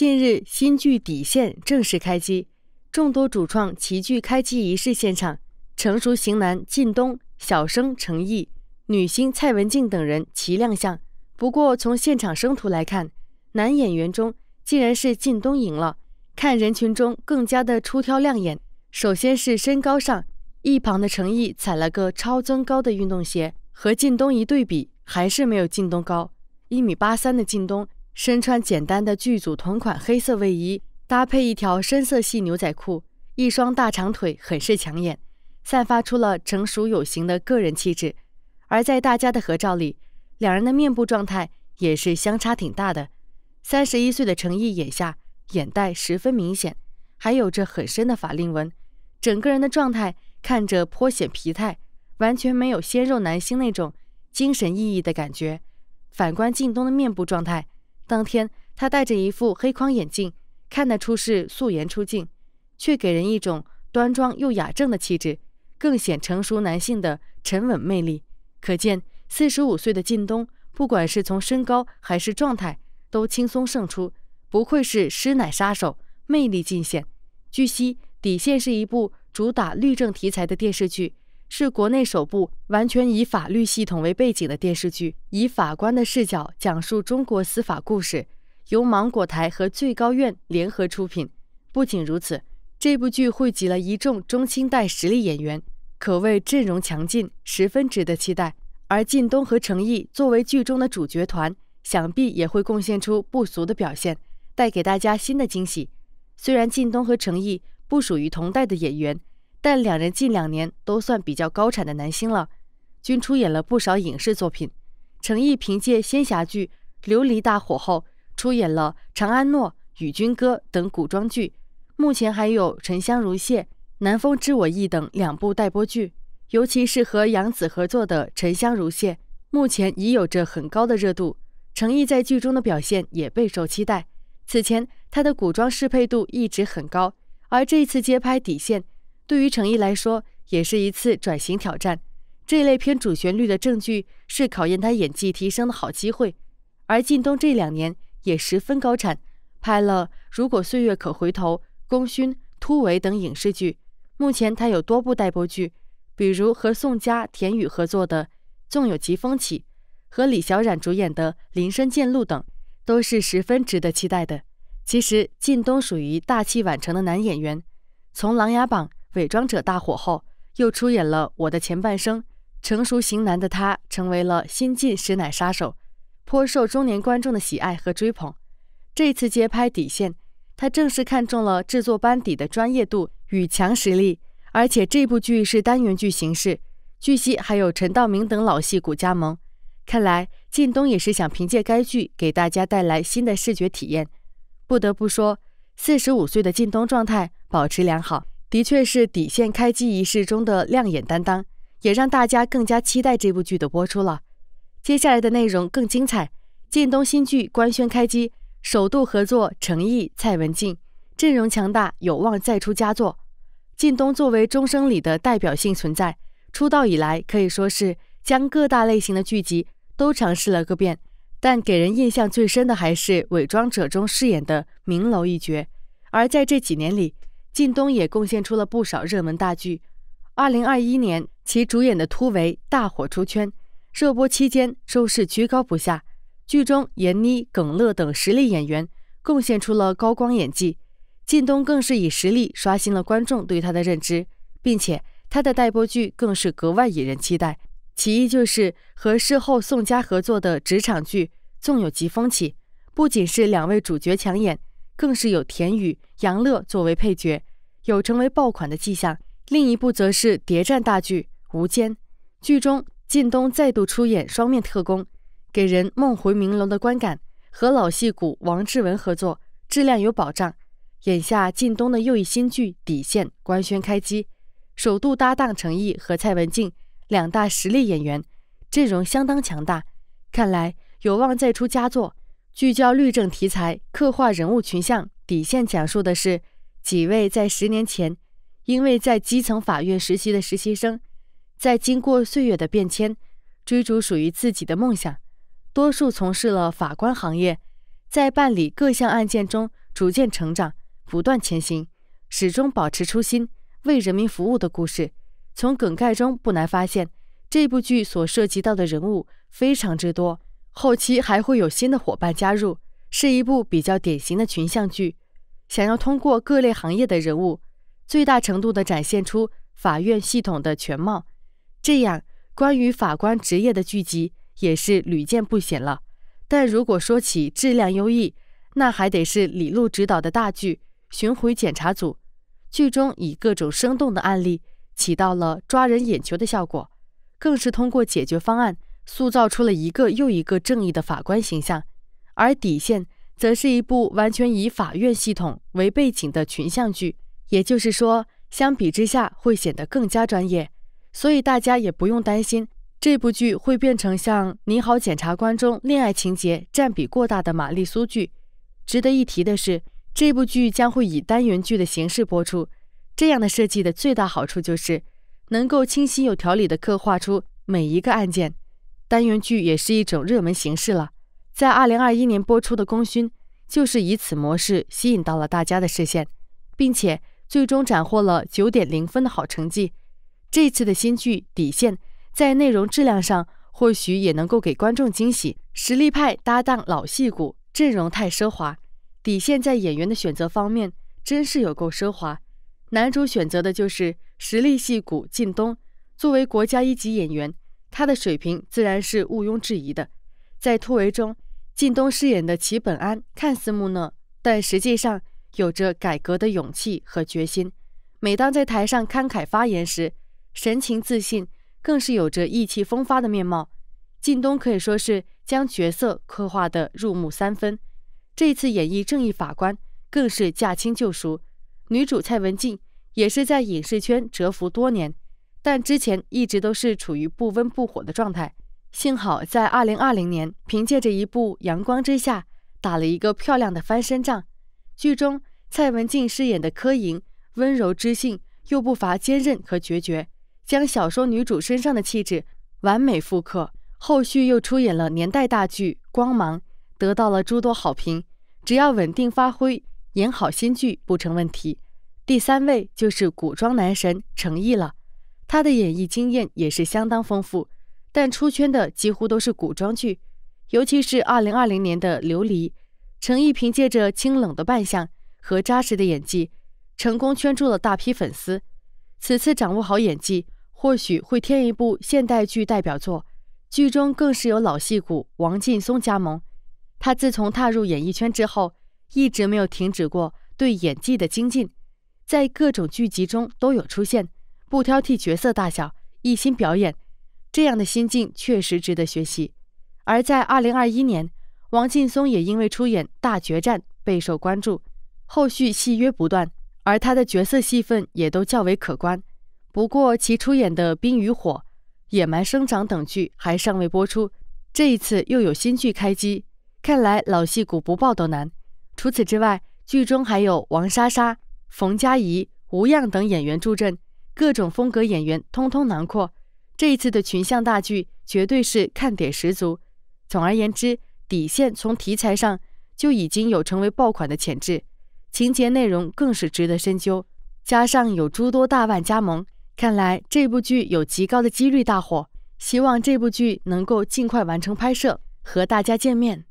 近日，新剧《底线》正式开机，众多主创齐聚开机仪式现场，成熟型男靳东、小生成毅、女星蔡文静等人齐亮相。不过，从现场生图来看，男演员中竟然是靳东赢了。看人群中更加的出挑亮眼，首先是身高上，一旁的成毅踩了个超增高的运动鞋，和靳东一对比，还是没有靳东高，一米八三的靳东。身穿简单的剧组同款黑色卫衣，搭配一条深色系牛仔裤，一双大长腿很是抢眼，散发出了成熟有型的个人气质。而在大家的合照里，两人的面部状态也是相差挺大的。三十一岁的程毅眼下眼袋十分明显，还有着很深的法令纹，整个人的状态看着颇显疲态，完全没有鲜肉男星那种精神奕奕的感觉。反观靳东的面部状态。当天，他戴着一副黑框眼镜，看得出是素颜出镜，却给人一种端庄又雅正的气质，更显成熟男性的沉稳魅力。可见，四十五岁的靳东，不管是从身高还是状态，都轻松胜出，不愧是师奶杀手，魅力尽显。据悉，《底线》是一部主打律政题材的电视剧。是国内首部完全以法律系统为背景的电视剧，以法官的视角讲述中国司法故事，由芒果台和最高院联合出品。不仅如此，这部剧汇集了一众中青代实力演员，可谓阵容强劲，十分值得期待。而靳东和成毅作为剧中的主角团，想必也会贡献出不俗的表现，带给大家新的惊喜。虽然靳东和成毅不属于同代的演员。但两人近两年都算比较高产的男星了，均出演了不少影视作品。成毅凭借仙侠剧《琉璃》大火后，出演了《长安诺》《与君歌》等古装剧，目前还有《沉香如屑》《南风知我意》等两部待播剧。尤其是和杨紫合作的《沉香如屑》，目前已有着很高的热度。成毅在剧中的表现也备受期待。此前他的古装适配度一直很高，而这次接拍《底线》。对于成毅来说，也是一次转型挑战。这类偏主旋律的正剧是考验他演技提升的好机会。而靳东这两年也十分高产，拍了《如果岁月可回头》《功勋》《突围》等影视剧。目前他有多部待播剧，比如和宋佳、田雨合作的《纵有疾风起》，和李小冉主演的《林深见鹿》等，都是十分值得期待的。其实靳东属于大器晚成的男演员，从《琅琊榜》。伪装者大火后，又出演了《我的前半生》，成熟型男的他成为了新晋实乃杀手，颇受中年观众的喜爱和追捧。这次接拍《底线》，他正是看中了制作班底的专业度与强实力，而且这部剧是单元剧形式。据悉，还有陈道明等老戏骨加盟。看来靳东也是想凭借该剧给大家带来新的视觉体验。不得不说，四十五岁的靳东状态保持良好。的确是底线开机仪式中的亮眼担当，也让大家更加期待这部剧的播出了。接下来的内容更精彩。靳东新剧官宣开机，首度合作成毅、蔡文静，阵容强大，有望再出佳作。靳东作为钟声里的代表性存在，出道以来可以说是将各大类型的剧集都尝试了个遍，但给人印象最深的还是《伪装者》中饰演的明楼一角。而在这几年里，靳东也贡献出了不少热门大剧。二零二一年，其主演的《突围》大火出圈，热播期间收视居高不下。剧中，闫妮、耿乐等实力演员贡献出了高光演技。靳东更是以实力刷新了观众对他的认知，并且他的待播剧更是格外引人期待。其一就是和事后宋佳合作的职场剧《纵有疾风起》，不仅是两位主角抢眼。更是有田雨、杨乐作为配角，有成为爆款的迹象。另一部则是谍战大剧《无间》，剧中靳东再度出演双面特工，给人梦回《明楼》的观感，和老戏骨王志文合作，质量有保障。眼下靳东的又一新剧《底线》官宣开机，首度搭档成毅和蔡文静两大实力演员，阵容相当强大，看来有望再出佳作。聚焦律政题材，刻画人物群像，底线讲述的是几位在十年前因为在基层法院实习的实习生，在经过岁月的变迁，追逐属于自己的梦想，多数从事了法官行业，在办理各项案件中逐渐成长，不断前行，始终保持初心，为人民服务的故事。从梗概中不难发现，这部剧所涉及到的人物非常之多。后期还会有新的伙伴加入，是一部比较典型的群像剧。想要通过各类行业的人物，最大程度地展现出法院系统的全貌，这样关于法官职业的剧集也是屡见不鲜了。但如果说起质量优异，那还得是李路执导的大剧《巡回检查组》，剧中以各种生动的案例起到了抓人眼球的效果，更是通过解决方案。塑造出了一个又一个正义的法官形象，而《底线》则是一部完全以法院系统为背景的群像剧，也就是说，相比之下会显得更加专业，所以大家也不用担心这部剧会变成像《你好检察官》中恋爱情节占比过大的玛丽苏剧。值得一提的是，这部剧将会以单元剧的形式播出，这样的设计的最大好处就是能够清晰有条理地刻画出每一个案件。单元剧也是一种热门形式了，在二零二一年播出的《功勋》就是以此模式吸引到了大家的视线，并且最终斩获了九点零分的好成绩。这次的新剧《底线》在内容质量上或许也能够给观众惊喜，实力派搭档老戏骨阵容太奢华。底线在演员的选择方面真是有够奢华，男主选择的就是实力戏骨靳东，作为国家一级演员。他的水平自然是毋庸置疑的。在突围中，靳东饰演的齐本安看似木讷，但实际上有着改革的勇气和决心。每当在台上慷慨发言时，神情自信，更是有着意气风发的面貌。靳东可以说是将角色刻画得入木三分。这次演绎正义法官，更是驾轻就熟。女主蔡文静也是在影视圈蛰伏多年。但之前一直都是处于不温不火的状态，幸好在二零二零年凭借着一部《阳光之下》打了一个漂亮的翻身仗。剧中蔡文静饰演的柯滢温柔知性又不乏坚韧和决绝，将小说女主身上的气质完美复刻。后续又出演了年代大剧《光芒》，得到了诸多好评。只要稳定发挥，演好新剧不成问题。第三位就是古装男神成毅了。他的演艺经验也是相当丰富，但出圈的几乎都是古装剧，尤其是二零二零年的《琉璃》，陈毅凭借着清冷的扮相和扎实的演技，成功圈住了大批粉丝。此次掌握好演技，或许会添一部现代剧代表作，剧中更是有老戏骨王劲松加盟。他自从踏入演艺圈之后，一直没有停止过对演技的精进，在各种剧集中都有出现。不挑剔角色大小，一心表演，这样的心境确实值得学习。而在二零二一年，王劲松也因为出演《大决战》备受关注，后续戏约不断，而他的角色戏份也都较为可观。不过，其出演的《冰与火》《野蛮生长》等剧还尚未播出，这一次又有新剧开机，看来老戏骨不爆都难。除此之外，剧中还有王莎莎、冯嘉怡、吴恙等演员助阵。各种风格演员通通囊括，这一次的群像大剧绝对是看点十足。总而言之，底线从题材上就已经有成为爆款的潜质，情节内容更是值得深究，加上有诸多大腕加盟，看来这部剧有极高的几率大火。希望这部剧能够尽快完成拍摄，和大家见面。